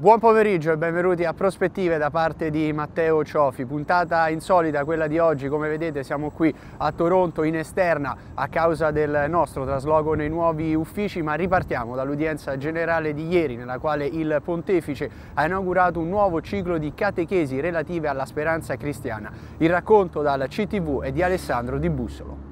Buon pomeriggio e benvenuti a Prospettive da parte di Matteo Ciofi, puntata insolita quella di oggi, come vedete siamo qui a Toronto in esterna a causa del nostro trasloco nei nuovi uffici, ma ripartiamo dall'udienza generale di ieri nella quale il pontefice ha inaugurato un nuovo ciclo di catechesi relative alla speranza cristiana. Il racconto dal CTV è di Alessandro Di Bussolo.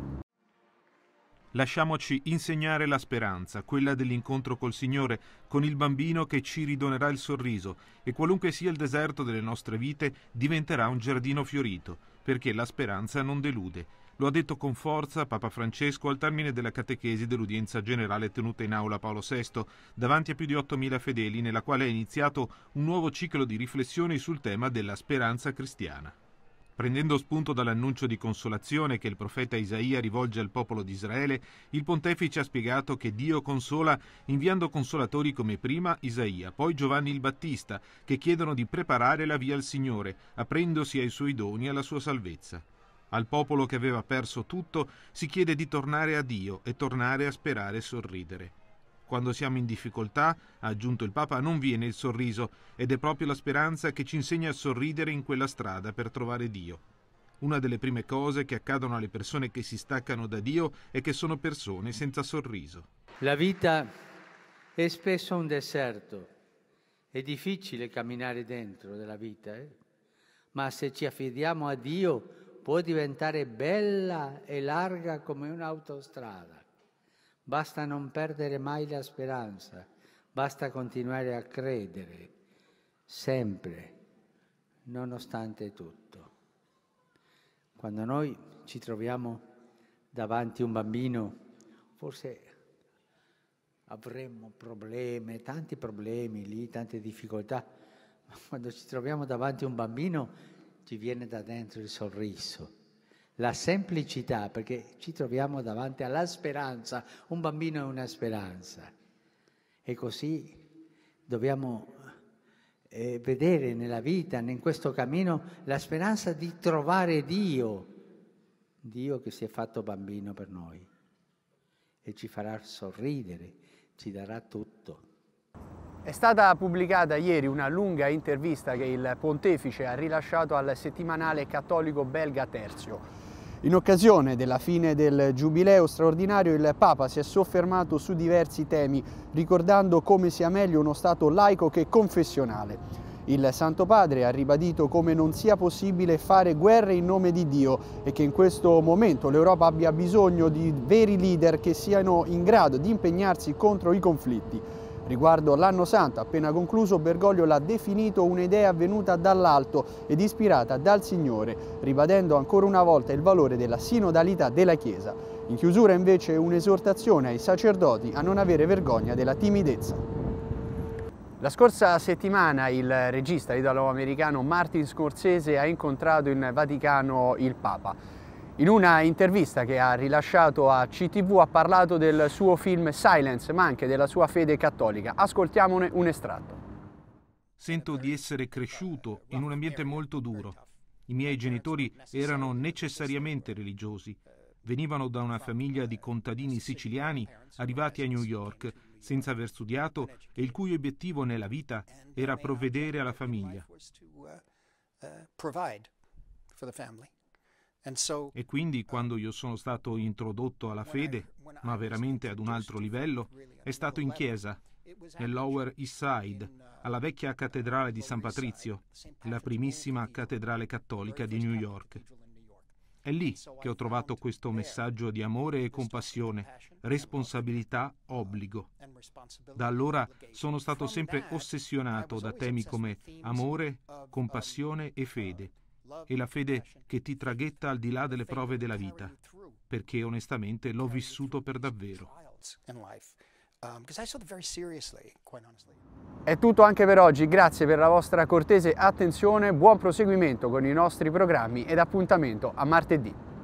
Lasciamoci insegnare la speranza, quella dell'incontro col Signore, con il bambino che ci ridonerà il sorriso e qualunque sia il deserto delle nostre vite diventerà un giardino fiorito, perché la speranza non delude. Lo ha detto con forza Papa Francesco al termine della catechesi dell'udienza generale tenuta in aula Paolo VI, davanti a più di 8.000 fedeli, nella quale è iniziato un nuovo ciclo di riflessioni sul tema della speranza cristiana. Prendendo spunto dall'annuncio di consolazione che il profeta Isaia rivolge al popolo di Israele, il pontefice ha spiegato che Dio consola inviando consolatori come prima Isaia, poi Giovanni il Battista, che chiedono di preparare la via al Signore, aprendosi ai suoi doni e alla sua salvezza. Al popolo che aveva perso tutto si chiede di tornare a Dio e tornare a sperare e sorridere. Quando siamo in difficoltà, ha aggiunto il Papa, non viene il sorriso ed è proprio la speranza che ci insegna a sorridere in quella strada per trovare Dio. Una delle prime cose che accadono alle persone che si staccano da Dio è che sono persone senza sorriso. La vita è spesso un deserto. È difficile camminare dentro della vita, eh? ma se ci affidiamo a Dio può diventare bella e larga come un'autostrada. Basta non perdere mai la speranza, basta continuare a credere, sempre, nonostante tutto. Quando noi ci troviamo davanti a un bambino, forse avremmo problemi, tanti problemi lì, tante difficoltà, ma quando ci troviamo davanti a un bambino ci viene da dentro il sorriso la semplicità, perché ci troviamo davanti alla speranza, un bambino è una speranza. E così dobbiamo eh, vedere nella vita, in questo cammino, la speranza di trovare Dio, Dio che si è fatto bambino per noi e ci farà sorridere, ci darà tutto. È stata pubblicata ieri una lunga intervista che il pontefice ha rilasciato al settimanale cattolico belga Terzio. In occasione della fine del Giubileo straordinario il Papa si è soffermato su diversi temi, ricordando come sia meglio uno Stato laico che confessionale. Il Santo Padre ha ribadito come non sia possibile fare guerre in nome di Dio e che in questo momento l'Europa abbia bisogno di veri leader che siano in grado di impegnarsi contro i conflitti. Riguardo l'anno santo appena concluso, Bergoglio l'ha definito un'idea venuta dall'alto ed ispirata dal Signore, ribadendo ancora una volta il valore della sinodalità della Chiesa. In chiusura invece un'esortazione ai sacerdoti a non avere vergogna della timidezza. La scorsa settimana il regista italo-americano Martin Scorsese ha incontrato in Vaticano il Papa. In una intervista che ha rilasciato a CTV ha parlato del suo film Silence, ma anche della sua fede cattolica. Ascoltiamone un estratto. Sento di essere cresciuto in un ambiente molto duro. I miei genitori erano necessariamente religiosi. Venivano da una famiglia di contadini siciliani arrivati a New York senza aver studiato e il cui obiettivo nella vita era provvedere alla famiglia. E quindi quando io sono stato introdotto alla fede, ma veramente ad un altro livello, è stato in chiesa, nell'Ower East Side, uh, alla vecchia cattedrale di San Patrizio, la primissima cattedrale cattolica di New York. È lì che ho trovato questo messaggio di amore e compassione, responsabilità, uh, obbligo. Da allora sono stato sempre ossessionato da temi come amore, um, compassione e fede uh, e la fede che ti traghetta al di là delle prove della vita, perché onestamente l'ho vissuto per davvero. È tutto anche per oggi, grazie per la vostra cortese attenzione, buon proseguimento con i nostri programmi ed appuntamento a martedì.